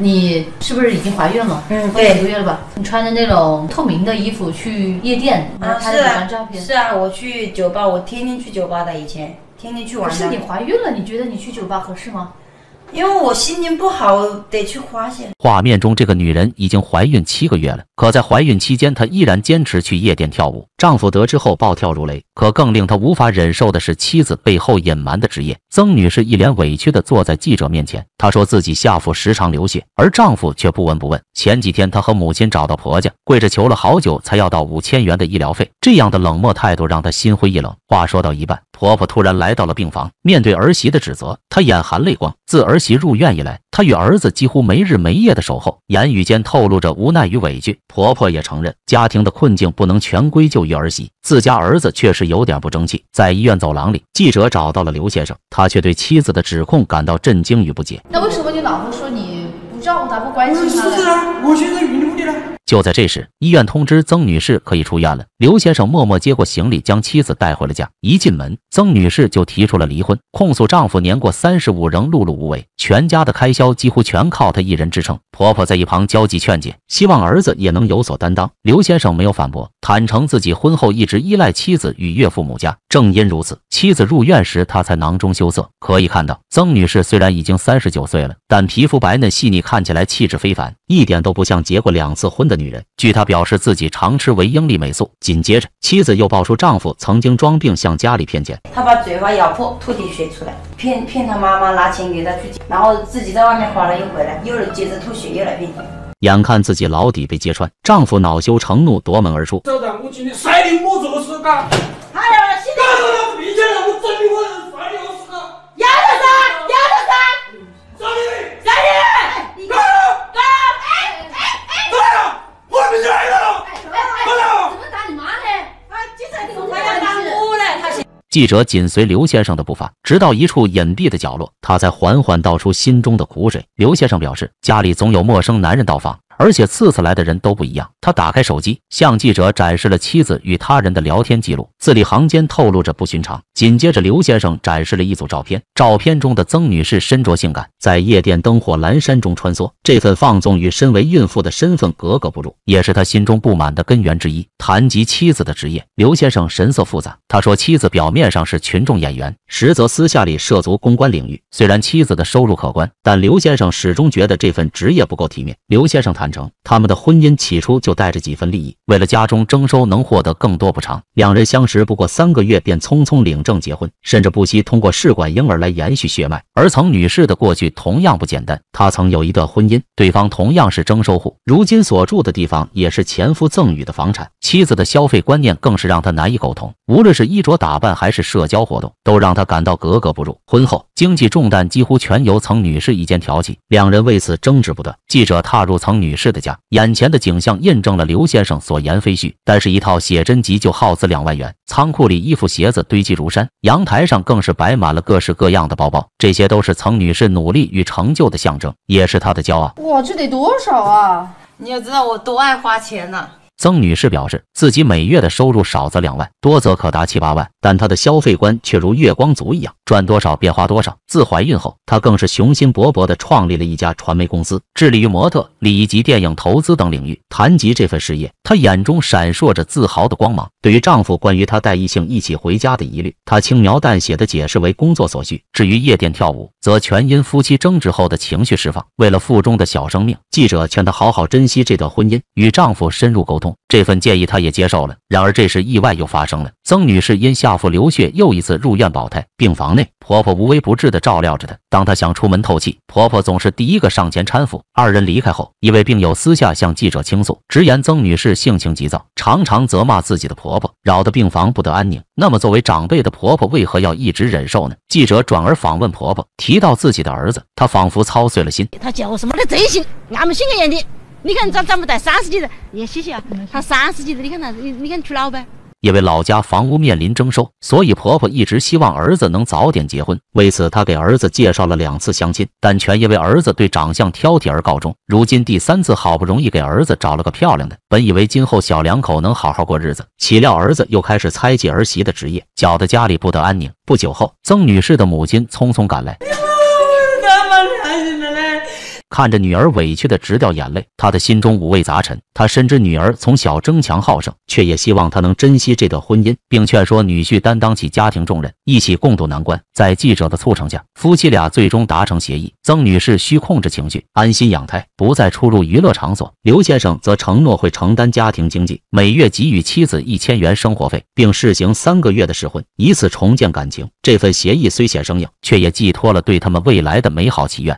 你是不是已经怀孕了？嗯，对，几个月了吧？你穿着那种透明的衣服去夜店，拍了几张照片。是啊，我去酒吧，我天天去酒吧的，以前天天去玩的。是你怀孕了？你觉得你去酒吧合适吗？因为我心情不好，得去花钱。画面中，这个女人已经怀孕七个月了，可在怀孕期间，她依然坚持去夜店跳舞。丈夫得知后暴跳如雷，可更令她无法忍受的是妻子背后隐瞒的职业。曾女士一脸委屈的坐在记者面前，她说自己下腹时常流血，而丈夫却不闻不问。前几天，她和母亲找到婆家，跪着求了好久，才要到五千元的医疗费。这样的冷漠态度让她心灰意冷。话说到一半。婆婆突然来到了病房，面对儿媳的指责，她眼含泪光。自儿媳入院以来，她与儿子几乎没日没夜的守候，言语间透露着无奈与委屈。婆婆也承认，家庭的困境不能全归咎于儿媳，自家儿子确实有点不争气。在医院走廊里，记者找到了刘先生，他却对妻子的指控感到震惊与不解。那为什么你老婆说你不照顾咱不关心呢？就在这时，医院通知曾女士可以出院了。刘先生默默接过行李，将妻子带回了家。一进门，曾女士就提出了离婚，控诉丈夫年过三十五仍碌碌无为，全家的开销几乎全靠她一人支撑。婆婆在一旁焦急劝解，希望儿子也能有所担当。刘先生没有反驳，坦诚自己婚后一直依赖妻子与岳父母家。正因如此，妻子入院时他才囊中羞涩。可以看到，曾女士虽然已经三十九岁了，但皮肤白嫩细腻，看起来气质非凡，一点都不像结过两次婚的女人。据她表示，自己常吃维英利美素。紧接着，妻子又爆出丈夫曾经装病向家里骗钱。他把嘴巴咬破，吐点血出来，骗骗他妈妈拿钱给他去，然后自己在外面花了一回来，又接着吐血，又来骗钱。眼看自己老底被揭穿，丈夫恼羞成怒，夺门而出。我今天干。记者紧随刘先生的步伐，直到一处隐蔽的角落，他才缓缓道出心中的苦水。刘先生表示，家里总有陌生男人到访，而且次次来的人都不一样。他打开手机，向记者展示了妻子与他人的聊天记录，字里行间透露着不寻常。紧接着，刘先生展示了一组照片，照片中的曾女士身着性感，在夜店灯火阑珊中穿梭。这份放纵与身为孕妇的身份格格不入，也是他心中不满的根源之一。谈及妻子的职业，刘先生神色复杂。他说：“妻子表面上是群众演员，实则私下里涉足公关领域。虽然妻子的收入可观，但刘先生始终觉得这份职业不够体面。”刘先生坦诚，他们的婚姻起初就带着几分利益，为了家中征收，能获得更多补偿。两人相识不过三个月，便匆匆领证结婚，甚至不惜通过试管婴儿来延续血脉。而曾女士的过去同样不简单，她曾有一段婚姻，对方同样是征收户，如今所住的地方也是前夫赠予的房产。妻子的消费观念更是让他难以苟同，无论是衣着打扮还是社交活动，都让他感到格格不入。婚后，经济重担几乎全由曾女士一肩挑起，两人为此争执不断。记者踏入曾女士的家，眼前的景象印证了刘先生所言非虚。但是一套写真集就耗资两万元，仓库里衣服鞋子堆积如山，阳台上更是摆满了各式各样的包包，这些都是曾女士努力与成就的象征，也是她的骄傲。哇，这得多少啊？你要知道我多爱花钱呢。曾女士表示，自己每月的收入少则两万，多则可达七八万，但她的消费观却如月光族一样，赚多少便花多少。自怀孕后，她更是雄心勃勃地创立了一家传媒公司，致力于模特、礼仪及电影投资等领域。谈及这份事业，她眼中闪烁着自豪的光芒。对于丈夫关于她带异性一起回家的疑虑，她轻描淡写的解释为工作所需。至于夜店跳舞，则全因夫妻争执后的情绪释放。为了腹中的小生命，记者劝她好好珍惜这段婚姻，与丈夫深入沟通。这份建议她也接受了，然而这时意外又发生了。曾女士因下腹流血，又一次入院保胎。病房内，婆婆无微不至地照料着她。当她想出门透气，婆婆总是第一个上前搀扶。二人离开后，一位病友私下向记者倾诉，直言曾女士性情急躁，常常责骂自己的婆婆，扰得病房不得安宁。那么，作为长辈的婆婆为何要一直忍受呢？记者转而访问婆婆，提到自己的儿子，她仿佛操碎了心。他就什么的贼心，俺们心眼的。你看，咱咱们带三十几岁，也谢谢啊。他三十几岁，你看他，你你看娶老呗。因为老家房屋面临征收，所以婆婆一直希望儿子能早点结婚。为此，她给儿子介绍了两次相亲，但全因为儿子对长相挑剔而告终。如今第三次，好不容易给儿子找了个漂亮的。本以为今后小两口能好好过日子，岂料儿子又开始猜忌儿媳的职业，搅得家里不得安宁。不久后，曾女士的母亲匆匆赶来。看着女儿委屈的直掉眼泪，他的心中五味杂陈。他深知女儿从小争强好胜，却也希望她能珍惜这段婚姻，并劝说女婿担当起家庭重任，一起共度难关。在记者的促成下，夫妻俩最终达成协议：曾女士需控制情绪，安心养胎，不再出入娱乐场所；刘先生则承诺会承担家庭经济，每月给予妻子一千元生活费，并试行三个月的试婚，以此重建感情。这份协议虽显生硬，却也寄托了对他们未来的美好祈愿。